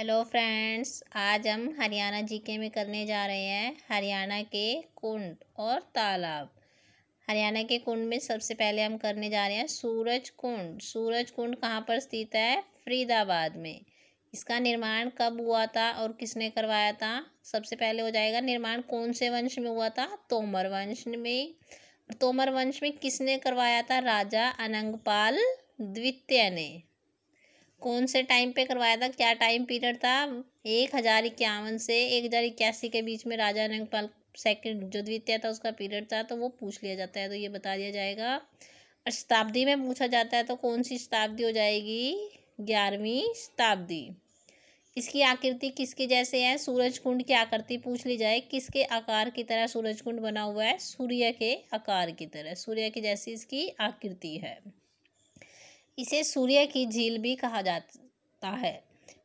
hello friends आज हम Haryana GK में करने जा रहे हैं हरियाणा के कुंड और तालाब हरियाणा के कुंड में सबसे पहले हम करने जा रहे हैं सूरज कुंड सूरज कुंड कहाँ पर स्थित है फरीदाबाद में इसका निर्माण कब हुआ था और किसने करवाया था सबसे पहले हो जाएगा निर्माण कौन से वंश में हुआ था तोमर वंश में तोमर वंश में किसने करवाया था राजा अनंगपाल द्वितीय ने कौन से टाइम पे करवाया था क्या टाइम पीरियड था एक हज़ार इक्यावन से एक हज़ार इक्यासी के बीच में राजा रंगपाल सेकंड जो द्वितीय था उसका पीरियड था तो वो पूछ लिया जाता है तो ये बता दिया जाएगा और शताब्दी में पूछा जाता है तो कौन सी शताब्दी हो जाएगी ग्यारहवीं शताब्दी इसकी आकृति किसके जैसे है सूरज कुंड की आकृति पूछ ली जाए किसके आकार की तरह सूरज कुंड बना हुआ है सूर्य के आकार की तरह सूर्य की जैसी इसकी आकृति है इसे सूर्य की झील भी कहा जाता है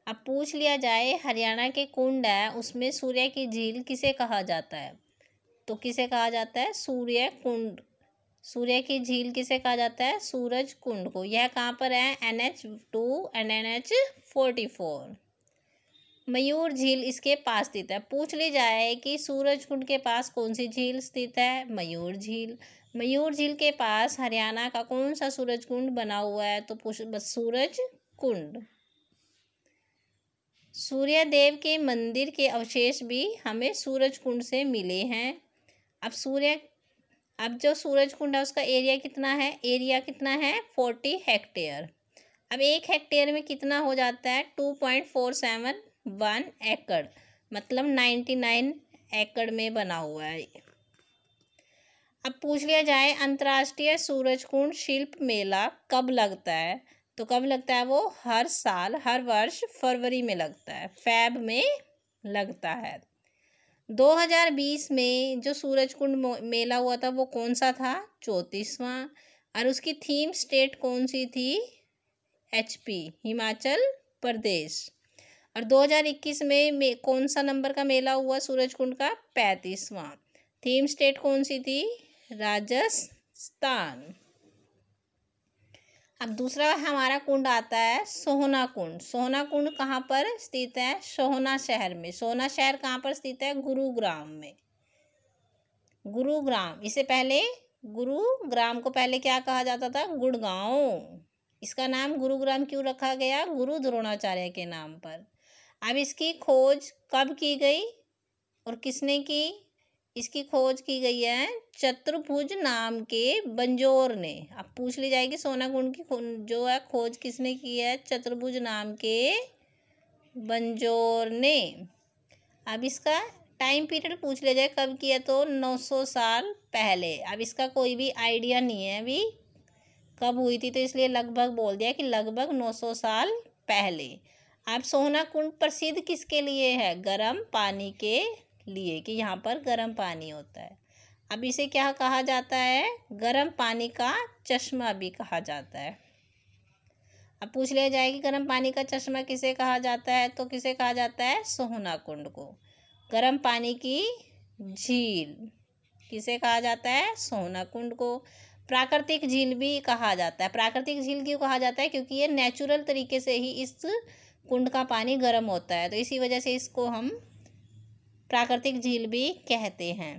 अब पूछ लिया जाए हरियाणा के कुंड है उसमें सूर्य की झील किसे कहा जाता है तो किसे कहा जाता है सूर्य कुंड सूर्य की झील किसे कहा जाता है सूरज कुंड को यह कहाँ पर है N H two and N H forty four Mayur झील इसके पास स्थित है पूछ ली जाए कि सूरज कुंड के पास कौन सी झील स्थित है मयूर झील मयूर झील के पास हरियाणा का कौन सा सूरज कुंड बना हुआ है तो सूरज कुंड सूर्य देव के मंदिर के अवशेष भी हमें सूरज कुंड से मिले हैं अब सूर्य अब जो सूरज कुंड है उसका एरिया कितना है एरिया कितना है फोर्टी हेक्टेयर अब एक हेक्टेयर में कितना हो जाता है two point four seven one एकड़ मतलब नाइन्टी नाइन एकड़ में बना हुआ है अब पूछ लिया जाए अंतर्राष्ट्रीय सूरजकुंड शिल्प मेला कब लगता है तो कब लगता है वो हर साल हर वर्ष फरवरी में लगता है फैब में लगता है 2020 में जो सूरजकुंड मेला हुआ था वो कौन सा था चौंतीसवां और उसकी थीम स्टेट कौन सी थी एचपी हिमाचल प्रदेश और 2021 में, मे कौन सा नंबर का मेला हुआ सूरजकुंड का पैंतीसवां थीम स्टेट कौन सी थी राजस्थान अब दूसरा हमारा कुंड आता है सोहना कुंड सोहना कुंड कहाँ पर स्थित है सोहना शहर में सोहना शहर कहाँ पर स्थित है गुरुग्राम में गुरुग्राम इसे पहले गुरुग्राम को पहले क्या कहा जाता था गुड़गांव इसका नाम गुरुग्राम क्यों रखा गया गुरु द्रोणाचार्य के नाम पर अब इसकी खोज कब की गई और किसने की इसकी खोज की गई है चतुर्भुज नाम के बंजोर ने अब पूछ ली जाएगी सोना गुण की जो है खोज किसने की है चतुर्भुज नाम के बंजोर ने अब इसका टाइम पीरियड पूछ लिया जाए कब किया तो नौ सौ साल पहले अब इसका कोई भी आइडिया नहीं है अभी कब हुई थी तो इसलिए लगभग बोल दिया कि लगभग नौ सौ साल पहले अब सोना कुंड प्रसिद्ध किसके लिए है गर्म पानी के लिए कि यहाँ पर गर्म पानी होता है अब इसे क्या कहा जाता है गर्म पानी का चश्मा भी कहा जाता है अब पूछ लिया जाए कि गर्म पानी का चश्मा किसे कहा जाता है तो किसे कहा जाता है सोहना कुंड को गर्म पानी की झील किसे कहा जाता है सोहना कुंड को प्राकृतिक झील भी कहा जाता है प्राकृतिक झील क्यों कहा जाता है क्योंकि ये नेचुरल तरीके से ही इस कुंड का पानी गर्म होता है तो इसी वजह से इसको हम प्राकृतिक झील भी कहते हैं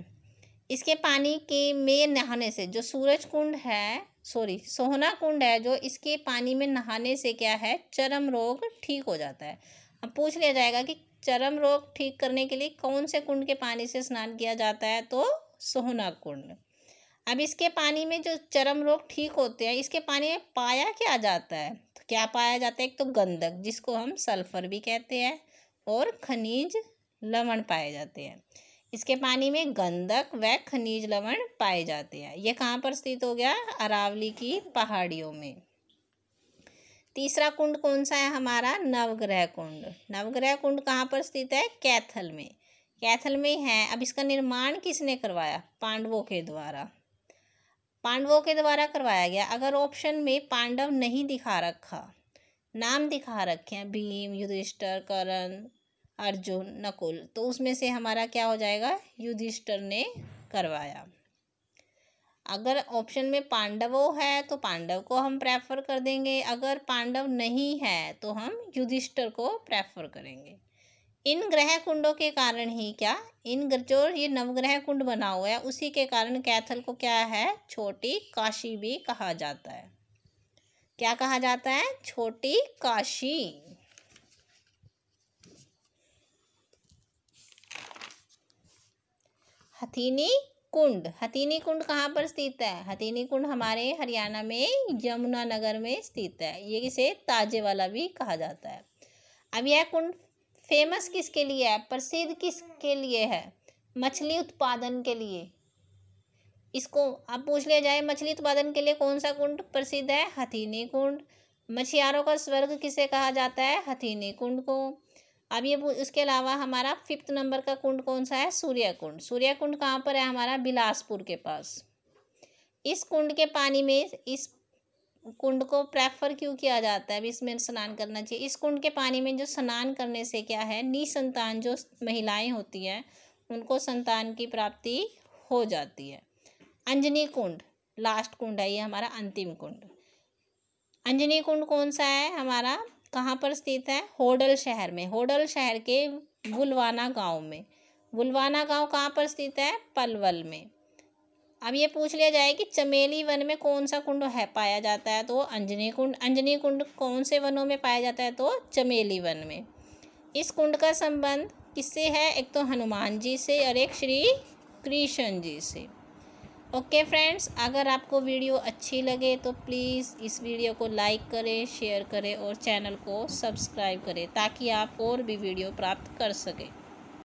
इसके पानी के में नहाने से जो सूरज कुंड है सॉरी सोहना कुंड है जो इसके पानी में नहाने से क्या है चरम रोग ठीक हो जाता है अब पूछ लिया जाएगा कि चरम रोग ठीक करने के लिए कौन से कुंड के पानी से स्नान किया जाता है तो सोहना कुंड अब इसके पानी में जो चरम रोग ठीक होते हैं इसके पानी में पाया क्या जाता है तो क्या पाया जाता है एक तो गंधक जिसको हम सल्फर भी कहते हैं और खनिज लवण पाए जाते हैं इसके पानी में गंधक व खनिज लवण पाए जाते हैं ये कहाँ पर स्थित हो गया अरावली की पहाड़ियों में तीसरा कुंड कौन सा है हमारा नवग्रह कुंड नवग्रह कुंड कहाँ पर स्थित है कैथल में कैथल में है अब इसका निर्माण किसने करवाया पांडवों के द्वारा पांडवों के द्वारा करवाया गया अगर ऑप्शन में पांडव नहीं दिखा रखा नाम दिखा रखे हैं भीम युधिष्ठर करण अर्जुन नकुल तो उसमें से हमारा क्या हो जाएगा युधिष्ठर ने करवाया अगर ऑप्शन में पांडवों है तो पांडव को हम प्रेफर कर देंगे अगर पांडव नहीं है तो हम युधिष्ठर को प्रेफर करेंगे इन ग्रह कुंडों के कारण ही क्या इन जो ये नवग्रह कुंड बना हुआ है उसी के कारण कैथल को क्या है छोटी काशी भी कहा जाता है क्या कहा जाता है छोटी काशी हथीनी कुंड हथीनी कुंड कहाँ पर स्थित है हथीनी कुंड हमारे हरियाणा में यमुना नगर में स्थित है ये इसे ताजे वाला भी कहा जाता है अब यह कुंड फेमस किसके लिए है प्रसिद्ध किसके लिए है मछली उत्पादन के लिए इसको अब पूछ लिया जाए मछली उत्पादन के लिए कौन सा कुंड प्रसिद्ध है हथीनी कुंड मछियारों का स्वर्ग किसे कहा जाता है हथीनी कुंड को अब ये उसके अलावा हमारा फिफ्थ नंबर का कुंड कौन सा है सूर्य कुंड सूर्य कुंड कहाँ पर है हमारा बिलासपुर के पास इस कुंड के पानी में इस कुंड को प्रेफर क्यों किया जाता है अभी इसमें स्नान करना चाहिए इस कुंड के पानी में जो स्नान करने से क्या है संतान जो महिलाएं होती हैं उनको संतान की प्राप्ति हो जाती है अंजनी कुंड लास्ट कुंड है ये हमारा अंतिम कुंड अंजनी कुंड कौन सा है हमारा कहाँ पर स्थित है होडल शहर में होडल शहर के गुलवाना गांव में गुलवाना गांव कहाँ पर स्थित है पलवल में अब ये पूछ लिया जाए कि चमेली वन में कौन सा कुंड है पाया जाता है तो अंजनी कुंड अंजनी कुंड कौन से वनों में पाया जाता है तो चमेली वन में इस कुंड का संबंध किससे है एक तो हनुमान जी से और एक श्री कृष्ण जी से ओके फ्रेंड्स अगर आपको वीडियो अच्छी लगे तो प्लीज़ इस वीडियो को लाइक करें शेयर करें और चैनल को सब्सक्राइब करें ताकि आप और भी वीडियो प्राप्त कर सकें